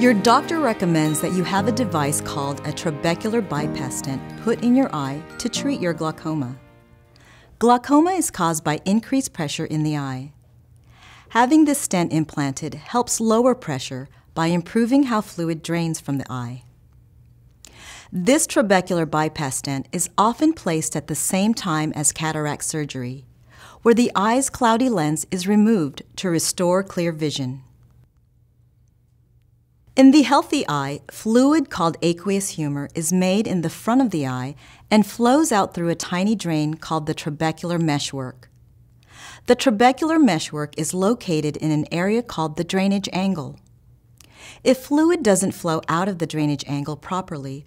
Your doctor recommends that you have a device called a trabecular bypass stent put in your eye to treat your glaucoma. Glaucoma is caused by increased pressure in the eye. Having this stent implanted helps lower pressure by improving how fluid drains from the eye. This trabecular bypass stent is often placed at the same time as cataract surgery, where the eye's cloudy lens is removed to restore clear vision. In the healthy eye, fluid called aqueous humor is made in the front of the eye and flows out through a tiny drain called the trabecular meshwork. The trabecular meshwork is located in an area called the drainage angle. If fluid doesn't flow out of the drainage angle properly,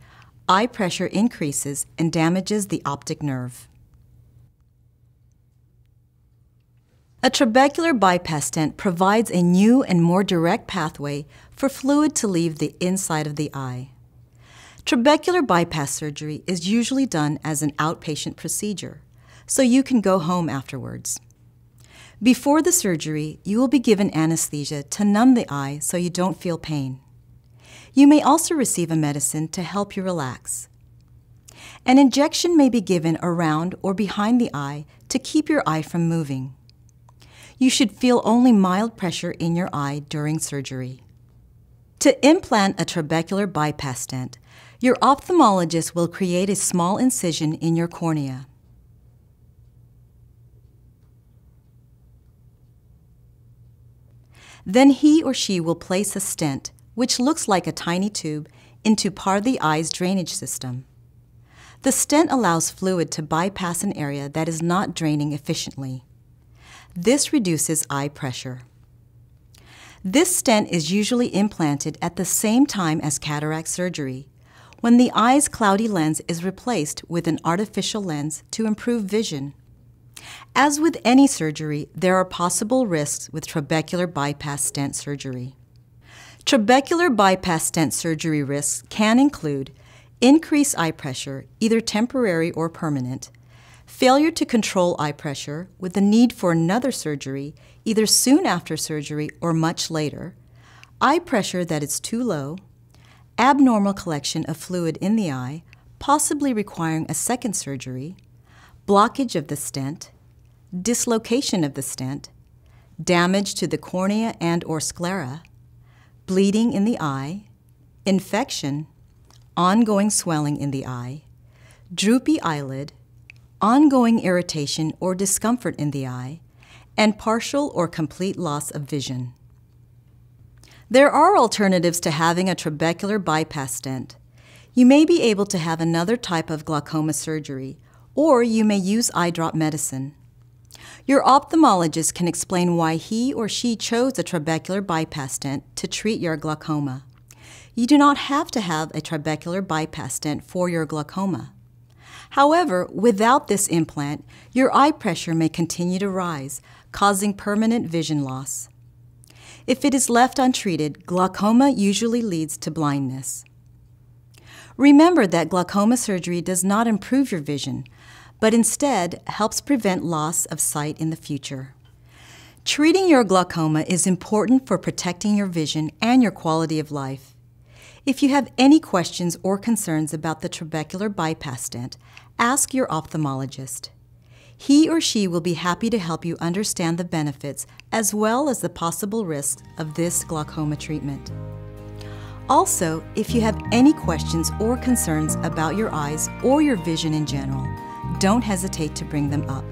eye pressure increases and damages the optic nerve. A trabecular bypass stent provides a new and more direct pathway for fluid to leave the inside of the eye. Trabecular bypass surgery is usually done as an outpatient procedure, so you can go home afterwards. Before the surgery, you will be given anesthesia to numb the eye so you don't feel pain. You may also receive a medicine to help you relax. An injection may be given around or behind the eye to keep your eye from moving you should feel only mild pressure in your eye during surgery. To implant a trabecular bypass stent, your ophthalmologist will create a small incision in your cornea. Then he or she will place a stent, which looks like a tiny tube, into part of the eye's drainage system. The stent allows fluid to bypass an area that is not draining efficiently. This reduces eye pressure. This stent is usually implanted at the same time as cataract surgery, when the eye's cloudy lens is replaced with an artificial lens to improve vision. As with any surgery, there are possible risks with trabecular bypass stent surgery. Trabecular bypass stent surgery risks can include increased eye pressure, either temporary or permanent, Failure to control eye pressure with the need for another surgery, either soon after surgery or much later, eye pressure that is too low, abnormal collection of fluid in the eye, possibly requiring a second surgery, blockage of the stent, dislocation of the stent, damage to the cornea and or sclera, bleeding in the eye, infection, ongoing swelling in the eye, droopy eyelid, ongoing irritation or discomfort in the eye, and partial or complete loss of vision. There are alternatives to having a trabecular bypass stent. You may be able to have another type of glaucoma surgery, or you may use eye drop medicine. Your ophthalmologist can explain why he or she chose a trabecular bypass stent to treat your glaucoma. You do not have to have a trabecular bypass stent for your glaucoma. However, without this implant, your eye pressure may continue to rise, causing permanent vision loss. If it is left untreated, glaucoma usually leads to blindness. Remember that glaucoma surgery does not improve your vision, but instead helps prevent loss of sight in the future. Treating your glaucoma is important for protecting your vision and your quality of life. If you have any questions or concerns about the trabecular bypass stent, ask your ophthalmologist. He or she will be happy to help you understand the benefits as well as the possible risks of this glaucoma treatment. Also, if you have any questions or concerns about your eyes or your vision in general, don't hesitate to bring them up.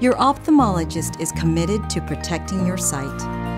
Your ophthalmologist is committed to protecting your sight.